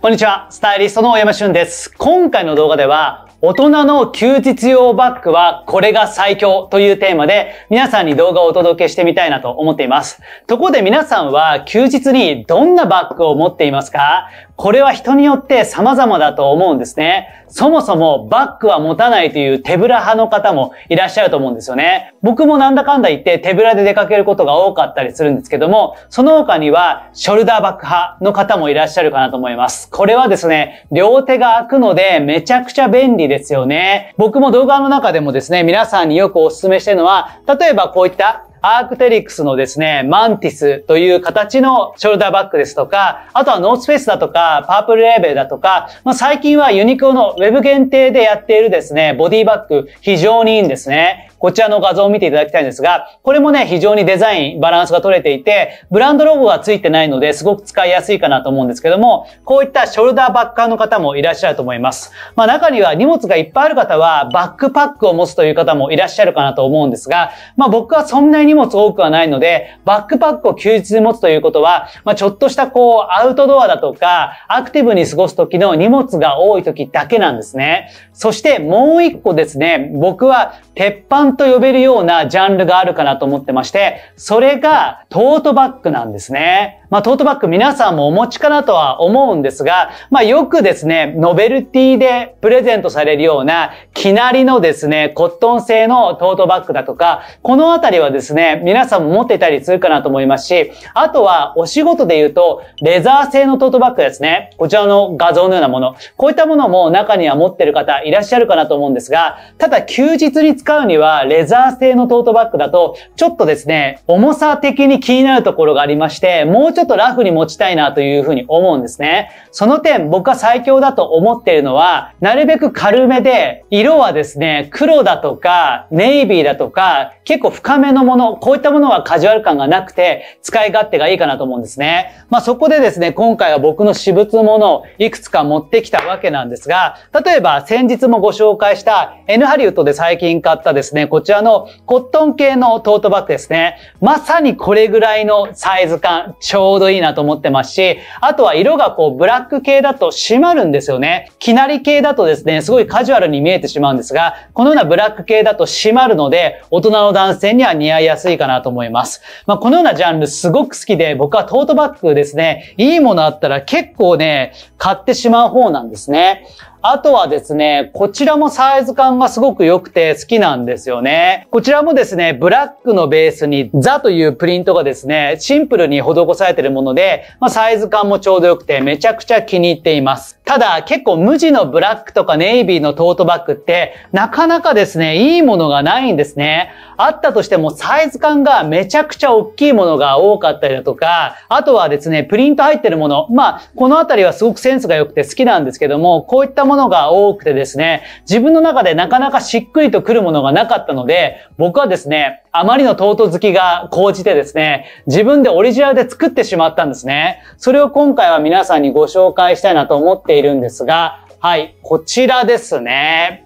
こんにちは、スタイリストの大山俊です。今回の動画では、大人の休日用バッグはこれが最強というテーマで皆さんに動画をお届けしてみたいなと思っています。ところで皆さんは休日にどんなバッグを持っていますかこれは人によって様々だと思うんですね。そもそもバッグは持たないという手ぶら派の方もいらっしゃると思うんですよね。僕もなんだかんだ言って手ぶらで出かけることが多かったりするんですけども、その他にはショルダーバッグ派の方もいらっしゃるかなと思います。これはですね、両手が開くのでめちゃくちゃ便利ですよね。僕も動画の中でもですね、皆さんによくお勧めしてるのは、例えばこういったアークテリックスのですね、マンティスという形のショルダーバッグですとか、あとはノースフェイスだとか、パープルレーベルだとか、まあ、最近はユニクロのウェブ限定でやっているですね、ボディバッグ、非常にいいんですね。こちらの画像を見ていただきたいんですが、これもね、非常にデザイン、バランスが取れていて、ブランドロゴが付いてないので、すごく使いやすいかなと思うんですけども、こういったショルダーバッカーの方もいらっしゃると思います。まあ中には荷物がいっぱいある方は、バックパックを持つという方もいらっしゃるかなと思うんですが、まあ僕はそんなに荷物多くはないので、バックパックを休日に持つということは、まあちょっとしたこう、アウトドアだとか、アクティブに過ごす時の荷物が多い時だけなんですね。そしてもう一個ですね、僕は鉄板んと呼べるようなジャンルがあるかなと思ってまして、それがトートバッグなんですね。まあ、トートバッグ皆さんもお持ちかなとは思うんですが、まあ、よくですね、ノベルティでプレゼントされるような、きなりのですね、コットン製のトートバッグだとか、このあたりはですね、皆さんも持っていたりするかなと思いますし、あとはお仕事で言うと、レザー製のトートバッグですね、こちらの画像のようなもの、こういったものも中には持ってる方いらっしゃるかなと思うんですが、ただ休日に使うには、レザー製のトートバッグだと、ちょっとですね、重さ的に気になるところがありまして、もうちょっとラフに持ちたいなというふうに思うんですね。その点、僕は最強だと思っているのは、なるべく軽めで、色はですね、黒だとか、ネイビーだとか、結構深めのもの、こういったものはカジュアル感がなくて、使い勝手がいいかなと思うんですね。まあそこでですね、今回は僕の私物ものをいくつか持ってきたわけなんですが、例えば先日もご紹介した N ハリウッドで最近買ったですね、こちらのコットン系のトートバッグですね。まさにこれぐらいのサイズ感、ちょょうどいいなと思ってますし、あとは色がこうブラック系だと締まるんですよね。きなり系だとですね、すごいカジュアルに見えてしまうんですが、このようなブラック系だと締まるので、大人の男性には似合いやすいかなと思います。まあ、このようなジャンルすごく好きで、僕はトートバッグですね、いいものあったら結構ね、買ってしまう方なんですね。あとはですね、こちらもサイズ感がすごく良くて好きなんですよね。こちらもですね、ブラックのベースにザというプリントがですね、シンプルに施されているもので、まあ、サイズ感もちょうど良くてめちゃくちゃ気に入っています。ただ、結構無地のブラックとかネイビーのトートバッグって、なかなかですね、いいものがないんですね。あったとしてもサイズ感がめちゃくちゃ大きいものが多かったりだとか、あとはですね、プリント入ってるもの。まあ、このあたりはすごくセンスが良くて好きなんですけども、こういったものが多くてですね、自分の中でなかなかしっくりとくるものがなかったので、僕はですね、あまりのトート好きが高じてですね、自分でオリジナルで作ってしまったんですね。それを今回は皆さんにご紹介したいなと思ってているんですが、はい、こちらですね。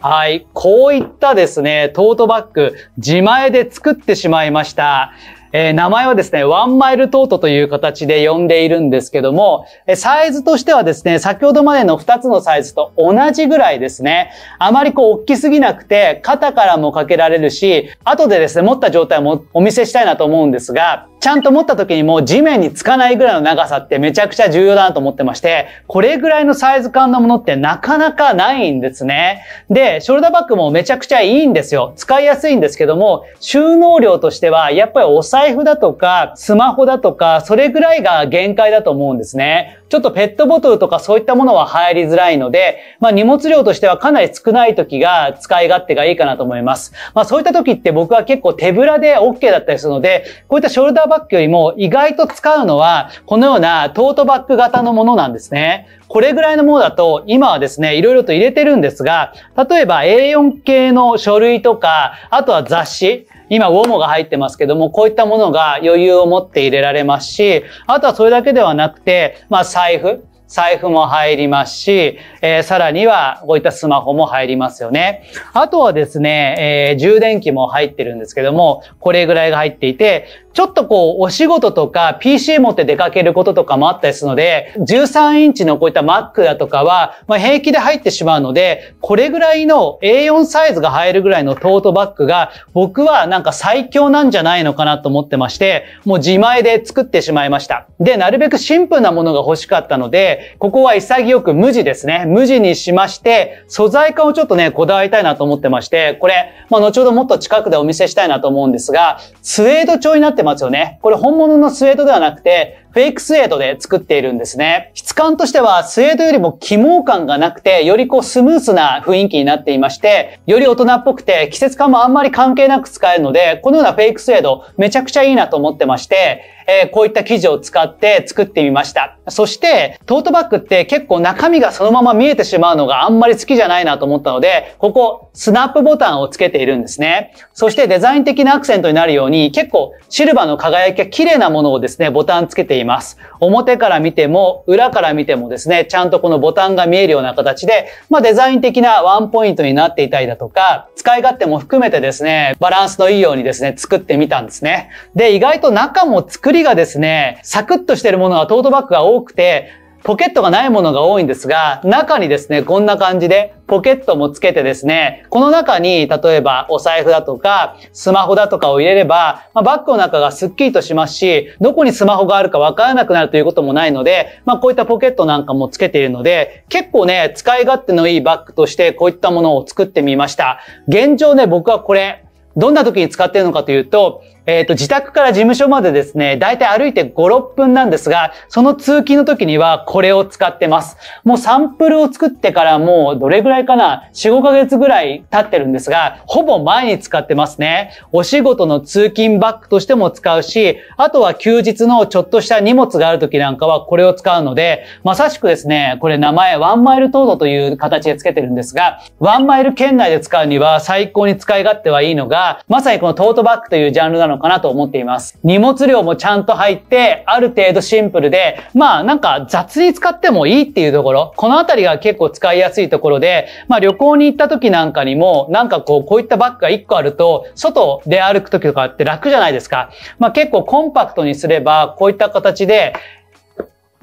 はい、こういったですね、トートバッグ、自前で作ってしまいました。えー、名前はですね、ワンマイルトートという形で呼んでいるんですけども、えサイズとしてはですね、先ほどまでの2つのサイズと同じぐらいですね。あまりこう、大きすぎなくて、肩からもかけられるし、後でですね、持った状態もお見せしたいなと思うんですが、ちゃんと持った時にもう地面につかないぐらいの長さってめちゃくちゃ重要だなと思ってまして、これぐらいのサイズ感のものってなかなかないんですね。で、ショルダーバッグもめちゃくちゃいいんですよ。使いやすいんですけども、収納量としてはやっぱり抑え財布だとか、スマホだとか、それぐらいが限界だと思うんですね。ちょっとペットボトルとかそういったものは入りづらいので、まあ荷物量としてはかなり少ない時が使い勝手がいいかなと思います。まあそういった時って僕は結構手ぶらで OK だったりするので、こういったショルダーバッグよりも意外と使うのは、このようなトートバッグ型のものなんですね。これぐらいのものだと、今はですね、いろいろと入れてるんですが、例えば A4 系の書類とか、あとは雑誌、今、ウォモが入ってますけども、こういったものが余裕を持って入れられますし、あとはそれだけではなくて、まあ、財布。財布も入りますし、えー、さらにはこういったスマホも入りますよね。あとはですね、えー、充電器も入ってるんですけども、これぐらいが入っていて、ちょっとこう、お仕事とか PC 持って出かけることとかもあったりするので、13インチのこういった Mac だとかは、まあ、平気で入ってしまうので、これぐらいの A4 サイズが入るぐらいのトートバッグが、僕はなんか最強なんじゃないのかなと思ってまして、もう自前で作ってしまいました。で、なるべくシンプルなものが欲しかったので、ここは潔く無地ですね。無地にしまして、素材感をちょっとね、こだわりたいなと思ってまして、これ、まあ、後ほどもっと近くでお見せしたいなと思うんですが、スウェード調になってますよね。これ本物のスウェードではなくて、フェイクスウェードで作っているんですね。質感としてはスウェードよりも機毛感がなくて、よりこうスムースな雰囲気になっていまして、より大人っぽくて季節感もあんまり関係なく使えるので、このようなフェイクスウェードめちゃくちゃいいなと思ってまして、えー、こういった生地を使って作ってみました。そして、トートバッグって結構中身がそのまま見えてしまうのがあんまり好きじゃないなと思ったので、ここ、スナップボタンをつけているんですね。そしてデザイン的なアクセントになるように、結構シルバーの輝きが綺麗なものをですね、ボタンつけています。表から見ても、裏から見てもですね、ちゃんとこのボタンが見えるような形で、まあデザイン的なワンポイントになっていたりだとか、使い勝手も含めてですね、バランスのいいようにですね、作ってみたんですね。で、意外と中も作りりがですね、サクッとしてるものがトートバッグが多くて、ポケットがないものが多いんですが、中にですね、こんな感じでポケットもつけてですね、この中に例えばお財布だとかスマホだとかを入れれば、まあ、バッグの中がスッキリとしますし、どこにスマホがあるかわからなくなるということもないので、まあこういったポケットなんかもつけているので、結構ね、使い勝手のいいバッグとしてこういったものを作ってみました。現状ね、僕はこれ、どんな時に使ってるのかというと、えっ、ー、と、自宅から事務所までですね、だいたい歩いて5、6分なんですが、その通勤の時にはこれを使ってます。もうサンプルを作ってからもうどれぐらいかな ?4、5ヶ月ぐらい経ってるんですが、ほぼ毎日使ってますね。お仕事の通勤バッグとしても使うし、あとは休日のちょっとした荷物がある時なんかはこれを使うので、まさしくですね、これ名前ワンマイルトーという形で付けてるんですが、ワンマイル圏内で使うには最高に使い勝手はいいのが、まさにこのトートバッグというジャンルなののかなと思っています。荷物量もちゃんと入って、ある程度シンプルで、まあなんか雑に使ってもいいっていうところ、このあたりが結構使いやすいところで、まあ旅行に行った時なんかにも、なんかこう、こういったバッグが1個あると、外で歩く時とかって楽じゃないですか。まあ結構コンパクトにすれば、こういった形で、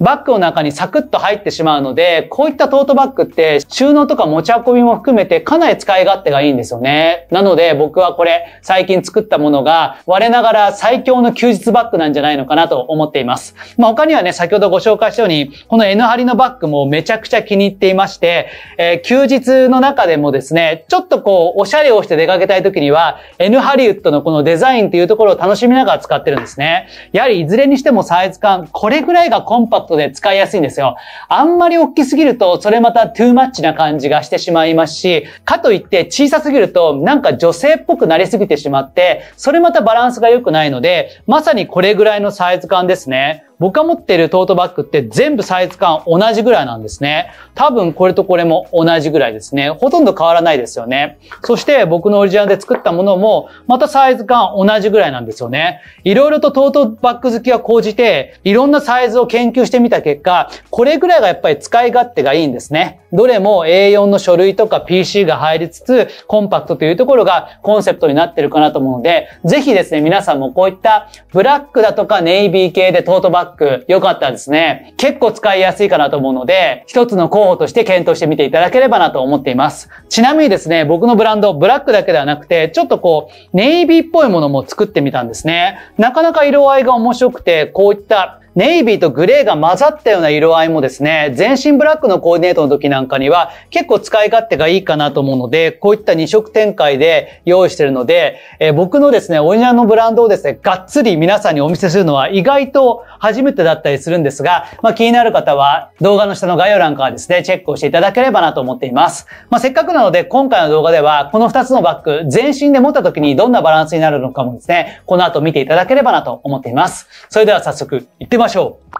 バッグの中にサクッと入ってしまうので、こういったトートバッグって収納とか持ち運びも含めてかなり使い勝手がいいんですよね。なので僕はこれ最近作ったものが我ながら最強の休日バッグなんじゃないのかなと思っています。まあ、他にはね、先ほどご紹介したように、この N 張りのバッグもめちゃくちゃ気に入っていまして、えー、休日の中でもですね、ちょっとこうおしゃれをして出かけたい時には N ハリウッドのこのデザインっていうところを楽しみながら使ってるんですね。やはりいずれにしてもサイズ感、これぐらいがコンパクトとで使いやすいんですよ。あんまり大きすぎると、それまたトゥーマッチな感じがしてしまいますし、かといって小さすぎると、なんか女性っぽくなりすぎてしまって、それまたバランスが良くないので、まさにこれぐらいのサイズ感ですね。僕が持ってるトートバッグって全部サイズ感同じぐらいなんですね。多分これとこれも同じぐらいですね。ほとんど変わらないですよね。そして僕のオリジナルで作ったものも、またサイズ感同じぐらいなんですよね。いろいろとトートバッグ好きは講じて、いろんなサイズを研究してみた結果、これぐらいがやっぱり使い勝手がいいんですね。どれも A4 の書類とか PC が入りつつ、コンパクトというところがコンセプトになってるかなと思うので、ぜひですね、皆さんもこういったブラックだとかネイビー系でトートバッグバック良かったですね。結構使いやすいかなと思うので、一つの候補として検討してみていただければなと思っています。ちなみにですね、僕のブランド、ブラックだけではなくて、ちょっとこう、ネイビーっぽいものも作ってみたんですね。なかなか色合いが面白くて、こういったネイビーとグレーが混ざったような色合いもですね、全身ブラックのコーディネートの時なんかには結構使い勝手がいいかなと思うので、こういった2色展開で用意してるので、えー、僕のですね、オリジナルのブランドをですね、がっつり皆さんにお見せするのは意外と初めてだったりするんですが、まあ、気になる方は動画の下の概要欄からですね、チェックをしていただければなと思っています。まあ、せっかくなので今回の動画ではこの2つのバッグ全身で持った時にどんなバランスになるのかもですね、この後見ていただければなと思っています。それでは早速行ってましょう。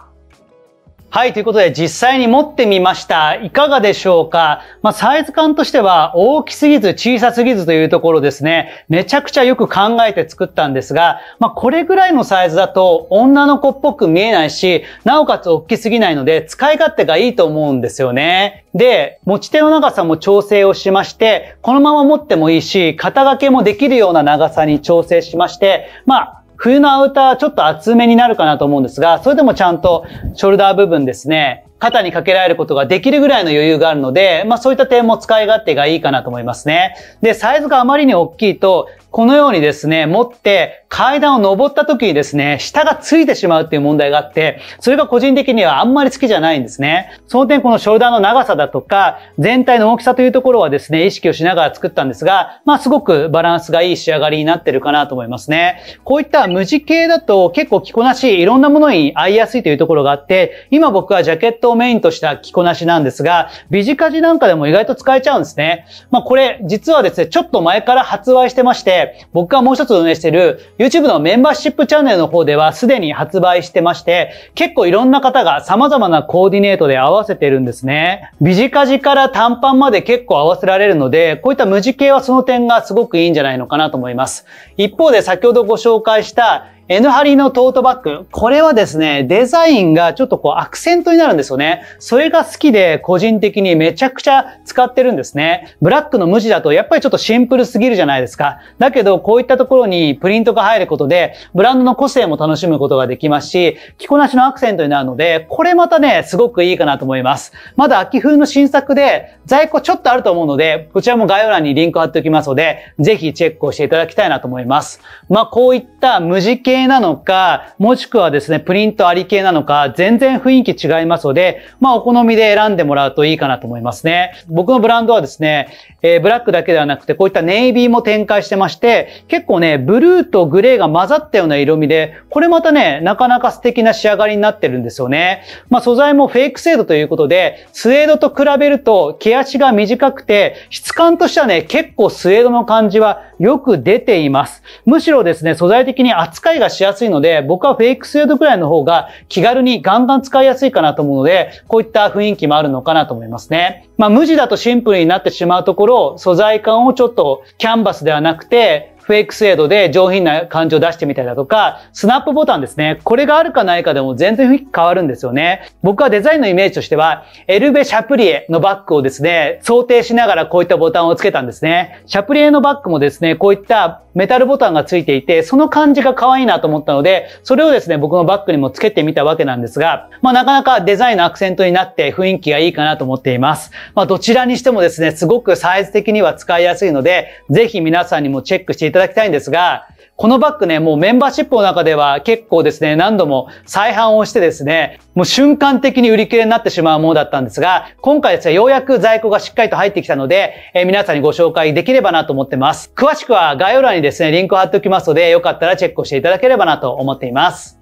はい、ということで実際に持ってみました。いかがでしょうかまあ、サイズ感としては大きすぎず小さすぎずというところですね。めちゃくちゃよく考えて作ったんですが、まあ、これぐらいのサイズだと女の子っぽく見えないし、なおかつ大きすぎないので使い勝手がいいと思うんですよね。で、持ち手の長さも調整をしまして、このまま持ってもいいし、肩掛けもできるような長さに調整しまして、まあ冬のアウターちょっと厚めになるかなと思うんですが、それでもちゃんとショルダー部分ですね、肩にかけられることができるぐらいの余裕があるので、まあそういった点も使い勝手がいいかなと思いますね。で、サイズがあまりに大きいと、このようにですね、持って階段を登った時にですね、下がついてしまうっていう問題があって、それが個人的にはあんまり好きじゃないんですね。その点このショルダーの長さだとか、全体の大きさというところはですね、意識をしながら作ったんですが、まあすごくバランスがいい仕上がりになってるかなと思いますね。こういった無地系だと結構着こなし、いろんなものに合いやすいというところがあって、今僕はジャケットをメインとした着こなしなんですが、ビジカジなんかでも意外と使えちゃうんですね。まあこれ実はですね、ちょっと前から発売してまして、で、僕がもう一つ運営してる YouTube のメンバーシップチャンネルの方ではすでに発売してまして、結構いろんな方が様々なコーディネートで合わせてるんですね。ビジカジから短パンまで結構合わせられるので、こういった無地系はその点がすごくいいんじゃないのかなと思います。一方で先ほどご紹介した N ハリのトートバッグ。これはですね、デザインがちょっとこうアクセントになるんですよね。それが好きで個人的にめちゃくちゃ使ってるんですね。ブラックの無地だとやっぱりちょっとシンプルすぎるじゃないですか。だけどこういったところにプリントが入ることで、ブランドの個性も楽しむことができますし、着こなしのアクセントになるので、これまたね、すごくいいかなと思います。まだ秋風の新作で在庫ちょっとあると思うので、こちらも概要欄にリンク貼っておきますので、ぜひチェックをしていただきたいなと思います。まあこういった無地系系なのか、もしくはですね、プリントあり系なのか、全然雰囲気違いますので、まあお好みで選んでもらうといいかなと思いますね。僕のブランドはですね、えー、ブラックだけではなくて、こういったネイビーも展開してまして、結構ね、ブルーとグレーが混ざったような色味で、これまたね、なかなか素敵な仕上がりになってるんですよね。まあ素材もフェイク精度ということで、スウェードと比べると、毛足が短くて、質感としてはね、結構スウェードの感じはよく出ています。むしろですね、素材的に扱いががしやすいので、僕はフェイクスエードくらいの方が気軽にガンガン使いやすいかなと思うので、こういった雰囲気もあるのかなと思いますね。まあ、無地だとシンプルになってしまうところ、素材感をちょっとキャンバスではなくて、フェイクスエードで上品な感じを出してみたりだとか、スナップボタンですね。これがあるかないかでも全然雰囲気変わるんですよね。僕はデザインのイメージとしては、エルベ・シャプリエのバッグをですね、想定しながらこういったボタンをつけたんですね。シャプリエのバッグもですね、こういったメタルボタンがついていて、その感じが可愛いなと思ったので、それをですね、僕のバッグにも付けてみたわけなんですが、まあなかなかデザインのアクセントになって雰囲気がいいかなと思っています。まあどちらにしてもですね、すごくサイズ的には使いやすいので、ぜひ皆さんにもチェックしていただきたいんですが、このバッグね、もうメンバーシップの中では結構ですね、何度も再販をしてですね、もう瞬間的に売り切れになってしまうものだったんですが、今回ですね、ようやく在庫がしっかりと入ってきたので、えー、皆さんにご紹介できればなと思ってます。詳しくは概要欄にですね、リンクを貼っておきますので、よかったらチェックをしていただければなと思っています。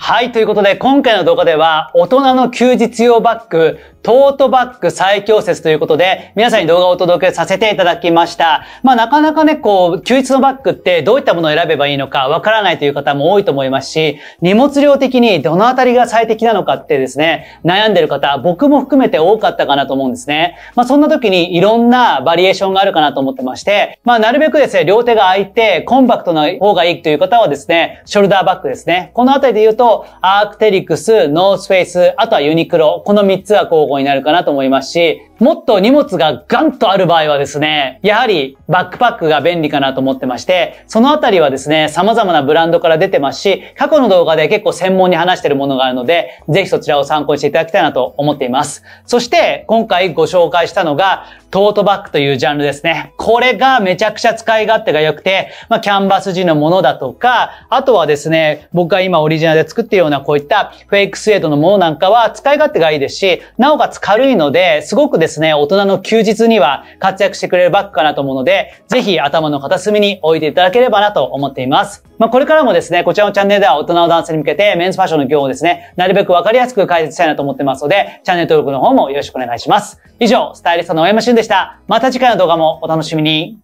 はい。ということで、今回の動画では、大人の休日用バッグ、トートバッグ最強説ということで、皆さんに動画をお届けさせていただきました。まあ、なかなかね、こう、休日のバッグってどういったものを選べばいいのかわからないという方も多いと思いますし、荷物量的にどのあたりが最適なのかってですね、悩んでる方、僕も含めて多かったかなと思うんですね。まあ、そんな時にいろんなバリエーションがあるかなと思ってまして、まあ、なるべくですね、両手が空いて、コンパクトな方がいいという方はですね、ショルダーバッグですね。このあたりで言うと、アークテリクス、ノースフェイス、あとはユニクロ。この3つは候補になるかなと思いますし、もっと荷物がガンとある場合はですね、やはりバックパックが便利かなと思ってまして、そのあたりはですね、様々なブランドから出てますし、過去の動画で結構専門に話してるものがあるので、ぜひそちらを参考にしていただきたいなと思っています。そして、今回ご紹介したのが、トートバッグというジャンルですね。これがめちゃくちゃ使い勝手が良くて、まあ、キャンバス地のものだとか、あとはですね、僕が今オリジナルで作っているようなこういったフェイクスウェイドのものなんかは使い勝手がいいですし、なおかつ軽いので、すごくですねですね、大人の休日には活躍してくれるバッグかなと思うので、ぜひ頭の片隅に置いていただければなと思っています。まあ、これからもですね、こちらのチャンネルでは大人の男性に向けてメンズファッションの業をですね、なるべくわかりやすく解説したいなと思ってますので、チャンネル登録の方もよろしくお願いします。以上、スタイリストの大山俊でした。また次回の動画もお楽しみに。